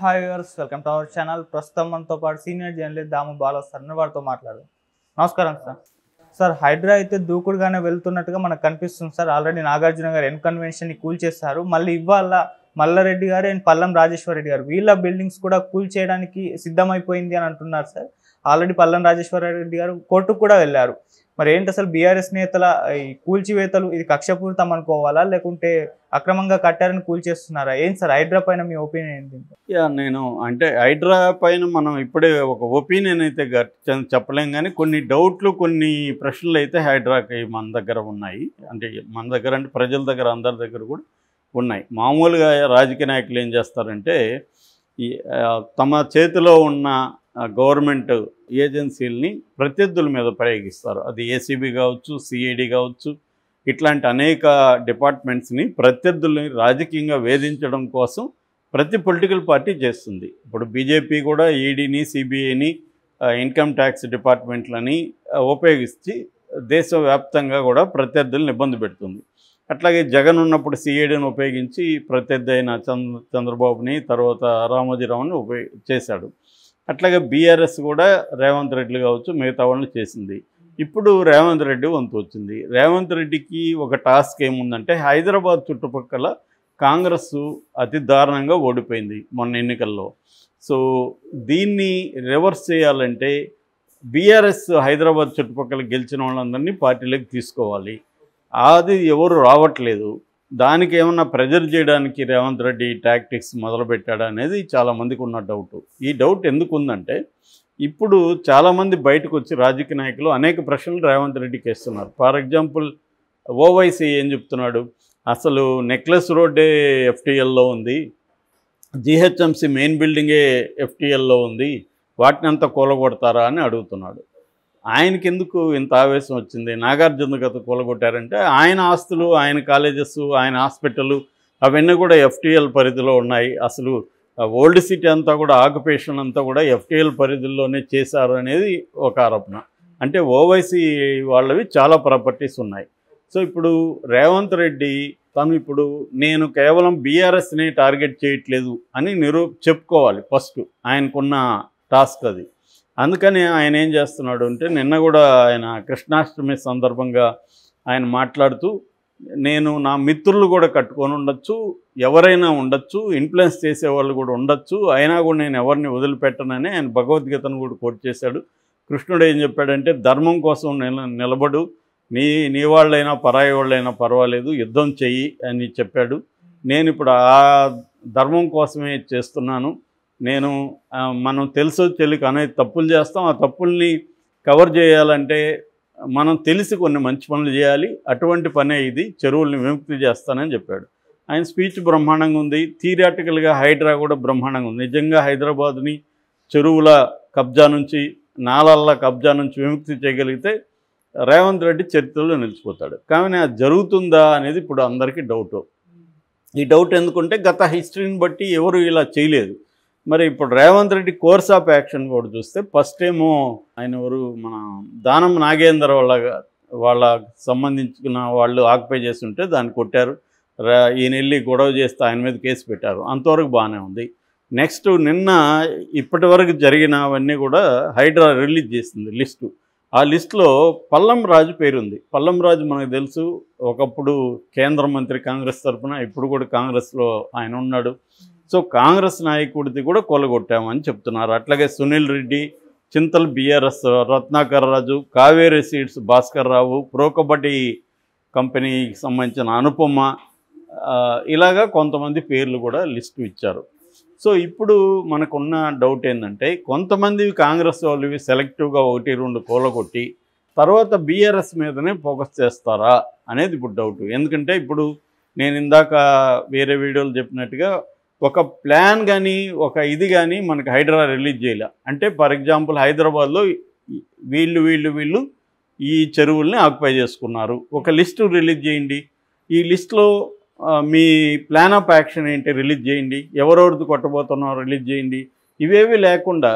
hi viewers welcome to our channel ప్రస్తుతం మనతో పాటు సీనియర్ జర్నలిస్ట్ దాము బాలస్తారని వారితో మాట్లాడదాం నమస్కారం సార్ సార్ హైడ్రా అయితే దూకుడుగానే వెళ్తున్నట్టుగా మనకు కనిపిస్తుంది సార్ ఆల్రెడీ నాగార్జున గారు కూల్ చేస్తారు మళ్ళీ ఇవాళ మల్లారెడ్డి గారు అండ్ పల్లం రాజేశ్వర రెడ్డి గారు వీళ్ళ బిల్డింగ్స్ కూడా కూల్ చేయడానికి సిద్ధమైపోయింది అని అంటున్నారు సార్ ఆల్రెడీ పల్లం రాజేశ్వర రెడ్డి గారు కోర్టుకు కూడా వెళ్ళారు మరి ఏంటి అసలు బీఆర్ఎస్ నేతల ఈ కూల్చివేతలు ఇది కక్షపూరితం అనుకోవాలా లేకుంటే అక్రమంగా కట్టారని కూల్చేస్తున్నారా ఏంటి సార్ హైడ్రా పైన మీ ఒపీనియన్ ఏంటి యా నేను అంటే హైడ్రా పైన మనం ఇప్పుడే ఒక ఒపీనియన్ అయితే చెప్పలేం కానీ కొన్ని డౌట్లు కొన్ని ప్రశ్నలు అయితే హైడ్రాకి మన దగ్గర ఉన్నాయి అంటే మన దగ్గర అంటే ప్రజల దగ్గర అందరి దగ్గర కూడా ఉన్నాయి మామూలుగా రాజకీయ నాయకులు ఏం చేస్తారంటే తమ చేతిలో ఉన్న గవర్నమెంట్ ఏజెన్సీలని ప్రత్యర్థుల మీద ప్రయోగిస్తారు అది ఏసీబీ కావచ్చు సిఐడి కావచ్చు ఇట్లాంటి అనేక డిపార్ట్మెంట్స్ని ప్రత్యర్థుల్ని రాజకీయంగా వేధించడం కోసం ప్రతి పొలిటికల్ పార్టీ చేస్తుంది ఇప్పుడు బీజేపీ కూడా ఈడీని సిబిఐని ఇన్కమ్ ట్యాక్స్ డిపార్ట్మెంట్లని ఉపయోగించి దేశవ్యాప్తంగా కూడా ప్రత్యర్థులను ఇబ్బంది పెడుతుంది అట్లాగే జగన్ ఉన్నప్పుడు సిఐడిని ఉపయోగించి ప్రత్యర్థి అయిన చంద్ర చంద్రబాబుని తర్వాత రామోజీరావుని ఉపయోగ చేశాడు అట్లాగే బీఆర్ఎస్ కూడా రేవంత్ రెడ్డి కావచ్చు మిగతా వాళ్ళని చేసింది ఇప్పుడు రేవంత్ రెడ్డి వంతు వచ్చింది రేవంత్ రెడ్డికి ఒక టాస్క్ ఏముందంటే హైదరాబాద్ చుట్టుపక్కల కాంగ్రెస్ అతి దారుణంగా ఓడిపోయింది మొన్న ఎన్నికల్లో సో దీన్ని రివర్స్ చేయాలంటే బీఆర్ఎస్ హైదరాబాద్ చుట్టుపక్కల గెలిచిన వాళ్ళందరినీ పార్టీలోకి తీసుకోవాలి అది ఎవరు రావట్లేదు దానికి ఏమన్నా ప్రెజర్ చేయడానికి రేవంత్ రెడ్డి టాక్టిక్స్ మొదలుపెట్టాడా అనేది చాలామందికి ఉన్న డౌట్ ఈ డౌట్ ఎందుకు ఉందంటే ఇప్పుడు చాలామంది బయటకు వచ్చి రాజకీయ నాయకులు అనేక ప్రశ్నలు రేవంత్ రెడ్డికి వేస్తున్నారు ఫర్ ఎగ్జాంపుల్ ఓవైసీ ఏం చెప్తున్నాడు అసలు నెక్లెస్ రోడ్డే ఎఫ్టీఎల్లో ఉంది జిహెచ్ఎంసీ మెయిన్ బిల్డింగే ఎఫ్టీఎల్లో ఉంది వాటిని అంతా కూలగొడతారా అని అడుగుతున్నాడు ఆయనకి ఎందుకు ఇంత ఆవేశం వచ్చింది నాగార్జున గత కూలగొట్టారంటే ఆయన ఆస్తులు ఆయన కాలేజెస్ ఆయన హాస్పిటల్ అవన్నీ కూడా ఎఫ్టీఎల్ పరిధిలో ఉన్నాయి అసలు ఓల్డ్ సిటీ అంతా కూడా ఆక్యుపేషన్ అంతా కూడా ఎఫ్టీఎల్ పరిధిలోనే చేశారు అనేది ఒక ఆరోపణ అంటే ఓవైసీ వాళ్ళవి చాలా ప్రాపర్టీస్ ఉన్నాయి సో ఇప్పుడు రేవంత్ రెడ్డి తను ఇప్పుడు నేను కేవలం బీఆర్ఎస్ని టార్గెట్ చేయట్లేదు అని నిరూ చెప్పుకోవాలి ఫస్ట్ ఆయనకున్న టాస్క్ అది అందుకని ఆయన ఏం చేస్తున్నాడు అంటే నిన్న కూడా ఆయన కృష్ణాష్టమి సందర్భంగా ఆయన మాట్లాడుతూ నేను నా మిత్రులు కూడా కట్టుకొని ఉండొచ్చు ఎవరైనా ఉండొచ్చు ఇన్ఫ్లుయెన్స్ వాళ్ళు కూడా ఉండొచ్చు అయినా కూడా నేను ఎవరిని వదిలిపెట్టనని ఆయన భగవద్గీతను కూడా కోట్ చేశాడు కృష్ణుడు ఏం చెప్పాడంటే ధర్మం కోసం నిల నిలబడు నీ నీ వాళ్ళైనా పరాయి వాళ్ళైనా పర్వాలేదు యుద్ధం చెయ్యి అని చెప్పాడు నేను ఇప్పుడు ఆ ధర్మం కోసమే చేస్తున్నాను నేను మనం తెలుసు తెలియక అనేది తప్పులు చేస్తాం ఆ తప్పుల్ని కవర్ చేయాలంటే మనం తెలిసి కొన్ని మంచి పనులు చేయాలి అటువంటి పనే ఇది చెరువుల్ని విముక్తి చేస్తానని చెప్పాడు ఆయన స్పీచ్ బ్రహ్మాండంగా ఉంది థియరాటికల్గా హైడ్రా కూడా బ్రహ్మాండంగా ఉంది నిజంగా హైదరాబాద్ని చెరువుల కబ్జా నుంచి నాలల్ల కబ్జా నుంచి విముక్తి చేయగలిగితే రేవంత్ రెడ్డి చరిత్రలో నిలిచిపోతాడు కానీ అది జరుగుతుందా అనేది ఇప్పుడు అందరికీ డౌట్ ఈ డౌట్ ఎందుకంటే గత హిస్టరీని బట్టి ఎవరు ఇలా చేయలేదు మరి ఇప్పుడు Revanth Reddy course of action కూడా చూస్తే ఫస్ట్ ఏమో ఆయన ఎవరు మన దానం నాగేందర్ వాళ్ళ వాళ్ళ సంబంధించిన వాళ్ళు ఆక్యుపై చేస్తుంటే దాన్ని కొట్టారు ఈయన వెళ్ళి గొడవ చేస్తే ఆయన మీద కేసు పెట్టారు అంతవరకు బాగానే ఉంది నెక్స్ట్ నిన్న ఇప్పటి వరకు జరిగినవన్నీ కూడా హైడ్రా రిలీజ్ చేసింది లిస్టు ఆ లిస్టులో పల్లం రాజు పేరుంది పల్లం రాజు మనకు తెలుసు ఒకప్పుడు కేంద్ర మంత్రి కాంగ్రెస్ తరఫున ఇప్పుడు కూడా కాంగ్రెస్లో ఆయన ఉన్నాడు సో కాంగ్రెస్ నాయకుడిది కూడా కొలగొట్టామని చెప్తున్నారు అట్లాగే Sunil Reddy Chintal BRS Ratnakar Raju Kaveri seeds Bhaskar Rao pro Kabaddi కంపెనీకి సంబంధించిన అనుపమ ఇలాగా కొంతమంది పేర్లు కూడా లిస్టు ఇచ్చారు సో ఇప్పుడు మనకున్న డౌట్ ఏంటంటే కొంతమంది కాంగ్రెస్ వాళ్ళు సెలెక్టివ్గా ఒకటి రెండు కూలగొట్టి తర్వాత బీఆర్ఎస్ మీదనే ఫోకస్ చేస్తారా అనేది ఇప్పుడు డౌట్ ఎందుకంటే ఇప్పుడు నేను ఇందాక వేరే వీడియోలు చెప్పినట్టుగా ఒక ప్లాన్ కానీ ఒక ఇది కానీ మనకు హైడ్రా రిలీజ్ చేయాలి అంటే ఫర్ ఎగ్జాంపుల్ హైదరాబాద్లో వీళ్ళు వీళ్ళు వీళ్ళు ఈ చెరువుల్ని ఆక్యుపై చేసుకున్నారు ఒక లిస్టు రిలీజ్ చేయండి ఈ లిస్ట్లో మీ ప్లాన్ ఆఫ్ యాక్షన్ ఏంటి రిలీజ్ చేయండి ఎవరెవరిది కొట్టబోతున్నారో రిలీజ్ చేయండి ఇవేవి లేకుండా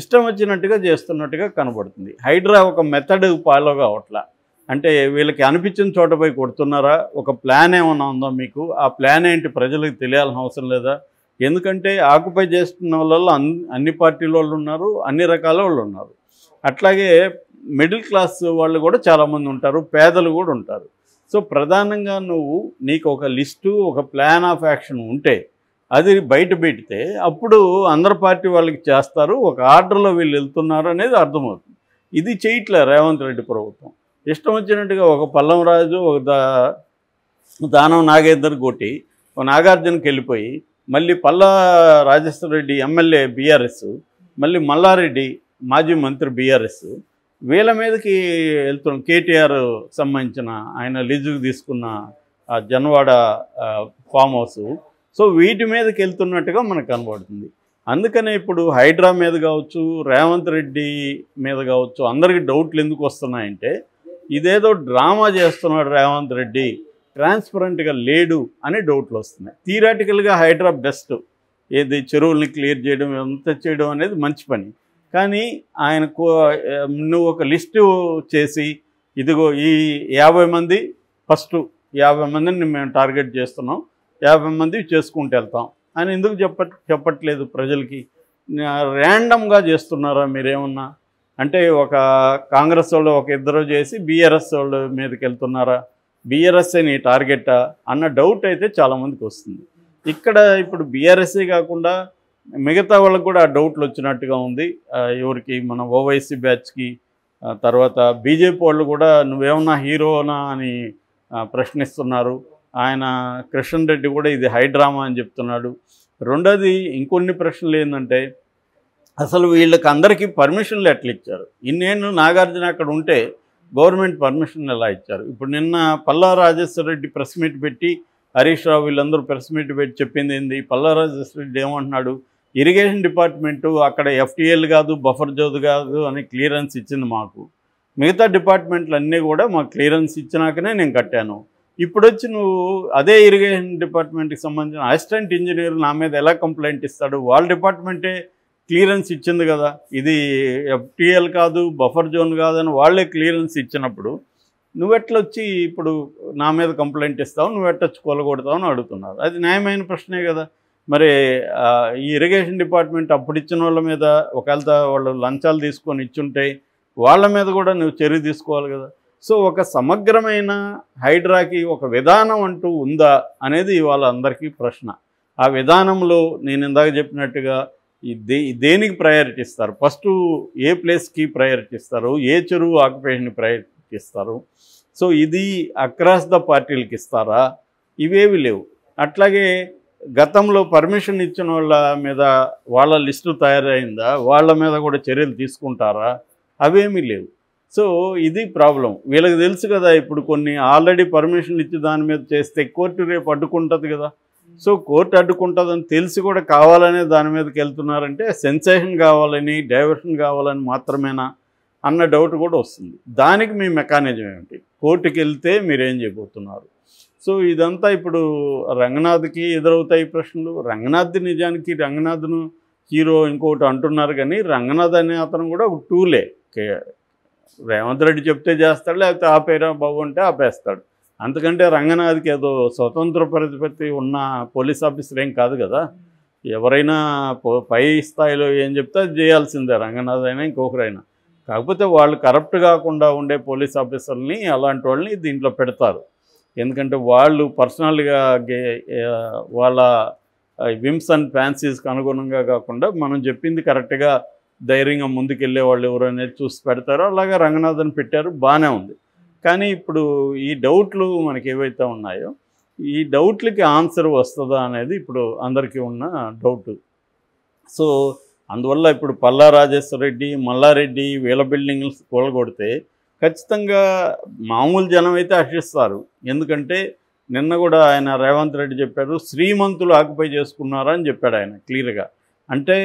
ఇష్టం వచ్చినట్టుగా చేస్తున్నట్టుగా కనబడుతుంది హైడ్రా ఒక మెథడ్ ఫాలో కావట్లా అంటే వీళ్ళకి అనిపించిన చోట పోయి కొడుతున్నారా ఒక ప్లాన్ ఏమైనా ఉందా మీకు ఆ ప్లాన్ ఏంటి ప్రజలకు తెలియాల్సిన అవసరం లేదా ఎందుకంటే ఆక్యుపై చేస్తున్న వాళ్ళల్లో అన్ని పార్టీల వాళ్ళు ఉన్నారు అన్ని రకాల వాళ్ళు ఉన్నారు అట్లాగే మిడిల్ క్లాస్ వాళ్ళు కూడా చాలామంది ఉంటారు పేదలు కూడా ఉంటారు సో ప్రధానంగా నువ్వు నీకు ఒక లిస్టు ఒక ప్లాన్ ఆఫ్ యాక్షన్ ఉంటే అది బయట పెడితే అప్పుడు అందరి పార్టీ వాళ్ళకి చేస్తారు ఒక ఆర్డర్లో వీళ్ళు వెళ్తున్నారు అనేది అర్థమవుతుంది ఇది చేయట్లే రేవంత్ రెడ్డి ప్రభుత్వం ఇష్టం వచ్చినట్టుగా ఒక పల్లం రాజు ఒక దానం నాగేందర్ కోటి ఒక నాగార్జునకి వెళ్ళిపోయి మళ్ళీ పల్ల రాజేశ్వర రెడ్డి ఎమ్మెల్యే బీఆర్ఎస్ మళ్ళీ మల్లారెడ్డి మాజీ మంత్రి బీఆర్ఎస్ వీళ్ళ మీదకి వెళ్తున్నాం కేటీఆర్ సంబంధించిన ఆయన లీజుకు తీసుకున్న జనవాడ ఫామ్ హౌస్ సో వీటి మీదకి వెళ్తున్నట్టుగా మనకు కనబడుతుంది అందుకనే ఇప్పుడు హైడ్రా మీద కావచ్చు రేవంత్ రెడ్డి మీద కావచ్చు అందరికీ డౌట్లు ఎందుకు వస్తున్నాయంటే ఇదేదో డ్రామా చేస్తున్నాడు రేవంత్ రెడ్డి ట్రాన్స్పరెంట్గా లేడు అనే డౌట్లు వస్తున్నాయి థియరాటికల్గా హైడ్రా బెస్ట్ ఏది చెరువుల్ని క్లియర్ చేయడం ఎంత చేయడం అనేది మంచి పని కానీ ఆయన నువ్వు ఒక లిస్టు చేసి ఇదిగో ఈ యాభై మంది ఫస్ట్ యాభై మందిని మేము టార్గెట్ చేస్తున్నాం యాభై మంది చేసుకుంటూ వెళ్తాం అని ఎందుకు చెప్పట్ చెప్పట్లేదు ప్రజలకి ర్యాండమ్గా చేస్తున్నారా మీరేమన్నా అంటే ఒక కాంగ్రెస్ వాళ్ళు ఒక ఇద్దరు చేసి బీఆర్ఎస్ వాళ్ళు మీదకి వెళ్తున్నారా బీఆర్ఎస్ఏ నీ టార్గెటా అన్న డౌట్ అయితే చాలామందికి వస్తుంది ఇక్కడ ఇప్పుడు బీఆర్ఎస్ఏ కాకుండా మిగతా వాళ్ళకు కూడా ఆ డౌట్లు వచ్చినట్టుగా ఉంది ఎవరికి మన ఓవైసీ బ్యాచ్కి తర్వాత బీజేపీ వాళ్ళు కూడా నువ్వేమన్నా హీరోనా అని ప్రశ్నిస్తున్నారు ఆయన కృష్ణరెడ్డి కూడా ఇది హైడ్రామా అని చెప్తున్నాడు రెండోది ఇంకొన్ని ప్రశ్నలు ఏంటంటే అసలు వీళ్ళకి అందరికీ పర్మిషన్లు ఎట్లా ఇచ్చారు ఇన్నేళ్ళు నాగార్జున అక్కడ ఉంటే గవర్నమెంట్ పర్మిషన్ ఎలా ఇచ్చారు ఇప్పుడు నిన్న పల్లా రాజేశ్వర రెడ్డి ప్రెస్ మీట్ పెట్టి హరీష్ రావు వీళ్ళందరూ ప్రెస్ మీట్ పెట్టి చెప్పింది ఏంది పల్లా రాజేశ్వర రెడ్డి ఏమంటున్నాడు ఇరిగేషన్ డిపార్ట్మెంటు అక్కడ ఎఫ్టీఎల్ కాదు బఫర్ జోదు కాదు అని క్లియరెన్స్ ఇచ్చింది మాకు మిగతా డిపార్ట్మెంట్లు అన్నీ కూడా మాకు క్లియరెన్స్ ఇచ్చినాకనే నేను కట్టాను ఇప్పుడు వచ్చి నువ్వు అదే ఇరిగేషన్ డిపార్ట్మెంట్కి సంబంధించిన అసిస్టెంట్ ఇంజనీర్ నా మీద ఎలా కంప్లైంట్ ఇస్తాడు వాళ్ళ డిపార్ట్మెంటే క్లియరెన్స్ ఇచ్చింది కదా ఇది ఎఫ్టీఎల్ కాదు బఫర్ జోన్ కాదని వాళ్ళే క్లియరెన్స్ ఇచ్చినప్పుడు నువ్వెట్లొచ్చి ఇప్పుడు నా మీద కంప్లైంట్ ఇస్తావు నువ్వెట్టొచ్చి కొలగొడతావు అని అడుగుతున్నారు అది న్యాయమైన ప్రశ్నే కదా మరి ఈ ఇరిగేషన్ డిపార్ట్మెంట్ అప్పుడు ఇచ్చిన వాళ్ళ మీద ఒకవేళ వాళ్ళు లంచాలు తీసుకొని ఇచ్చుంటే వాళ్ళ మీద కూడా నువ్వు చర్య తీసుకోవాలి కదా సో ఒక సమగ్రమైన హైడ్రాకి ఒక విధానం అంటూ ఉందా అనేది ఇవాళ అందరికీ ప్రశ్న ఆ విధానంలో నేను ఇందాక చెప్పినట్టుగా ఈ దే దేనికి ప్రయారిటీ ఇస్తారు ఫస్ట్ ఏ ప్లేస్కి ప్రయారిటీ ఇస్తారు ఏ చెరువు ఆక్యుపేషన్కి ప్రయారిటీ ఇస్తారు సో ఇది అక్రాస్ ద పార్టీలకు ఇస్తారా ఇవేవి లేవు అట్లాగే గతంలో పర్మిషన్ ఇచ్చిన వాళ్ళ మీద వాళ్ళ లిస్టు తయారైందా వాళ్ళ మీద కూడా చర్యలు తీసుకుంటారా అవేమీ లేవు సో ఇది ప్రాబ్లం వీళ్ళకి తెలుసు కదా ఇప్పుడు కొన్ని ఆల్రెడీ పర్మిషన్ ఇచ్చి దాని మీద చేస్తే కోర్టు రేపు అడ్డుకుంటుంది కదా సో కోర్టు అడ్డుకుంటుందని తెలిసి కూడా కావాలనే దాని మీదకి వెళ్తున్నారంటే సెన్సేషన్ కావాలని డైవర్షన్ కావాలని మాత్రమేనా అన్న డౌట్ కూడా వస్తుంది దానికి మీ మెకానిజం ఏమిటి కోర్టుకి వెళ్తే మీరేం చేయబోతున్నారు సో ఇదంతా ఇప్పుడు రంగనాథ్కి ఎదురవుతాయి ప్రశ్నలు రంగనాథ్ నిజానికి రంగనాథ్ను హీరో ఇంకోటి అంటున్నారు కానీ రంగనాథ్ అనే అతను కూడా ఒక టూలే రేవంత్ రెడ్డి చెప్తే చేస్తాడు లేకపోతే ఆపేరా బాబు అంటే ఆపేస్తాడు అంతకంటే రంగనాథ్కి ఏదో స్వతంత్ర ప్రతిపత్తి ఉన్న పోలీస్ ఆఫీసర్ ఏం కాదు కదా ఎవరైనా పై స్థాయిలో ఏం చెప్తే అది చేయాల్సిందే రంగనాథ్ అయినా ఇంకొకరైనా కాకపోతే వాళ్ళు కరప్ట్ కాకుండా ఉండే పోలీస్ ఆఫీసర్ని అలాంటి వాళ్ళని దీంట్లో పెడతారు ఎందుకంటే వాళ్ళు పర్సనల్గా వాళ్ళ విమ్స్ అండ్ ఫ్యాన్సీస్కి అనుగుణంగా కాకుండా మనం చెప్పింది కరెక్ట్గా ధైర్యంగా ముందుకెళ్ళే వాళ్ళు ఎవరు అనేది చూసి పెడతారు అలాగే రంగనాథన్ పెట్టారు బాగానే ఉంది కానీ ఇప్పుడు ఈ డౌట్లు మనకి ఏవైతే ఉన్నాయో ఈ డౌట్లకి ఆన్సర్ వస్తుందా అనేది ఇప్పుడు అందరికీ ఉన్న డౌట్ సో అందువల్ల ఇప్పుడు పల్లా రాజేశ్వర రెడ్డి మల్లారెడ్డి వీళ్ళ బిల్డింగ్లు కూలగొడితే ఖచ్చితంగా మామూలు జనం అయితే హర్షిస్తారు ఎందుకంటే నిన్న కూడా ఆయన రేవంత్ రెడ్డి చెప్పారు శ్రీమంతులు ఆక్యుపై చేసుకున్నారా అని చెప్పాడు ఆయన క్లియర్గా అంటే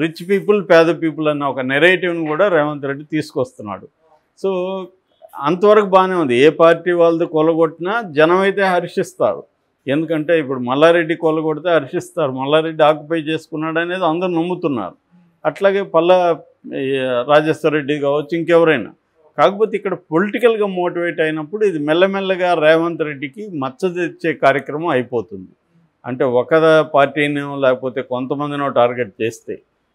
రిచ్ పీపుల్ పేద పీపుల్ అన్న ఒక నెరేటివ్ని కూడా రేవంత్ రెడ్డి తీసుకొస్తున్నాడు సో అంతవరకు బాగానే ఉంది ఏ పార్టీ వాళ్ళది కొలగొట్టినా జనం అయితే హర్షిస్తారు ఎందుకంటే ఇప్పుడు మల్లారెడ్డి కొలగొడితే హర్షిస్తారు మల్లారెడ్డి ఆక్యుపై చేసుకున్నాడు అనేది అందరూ నమ్ముతున్నారు అట్లాగే పల్లా రాజేశ్వర రెడ్డి కావచ్చు ఇంకెవరైనా కాకపోతే ఇక్కడ పొలిటికల్గా మోటివేట్ అయినప్పుడు ఇది మెల్లమెల్లగా రేవంత్ రెడ్డికి మచ్చ తెచ్చే కార్యక్రమం అయిపోతుంది అంటే ఒక పార్టీనో లేకపోతే కొంతమందినో టార్గెట్ చేస్తే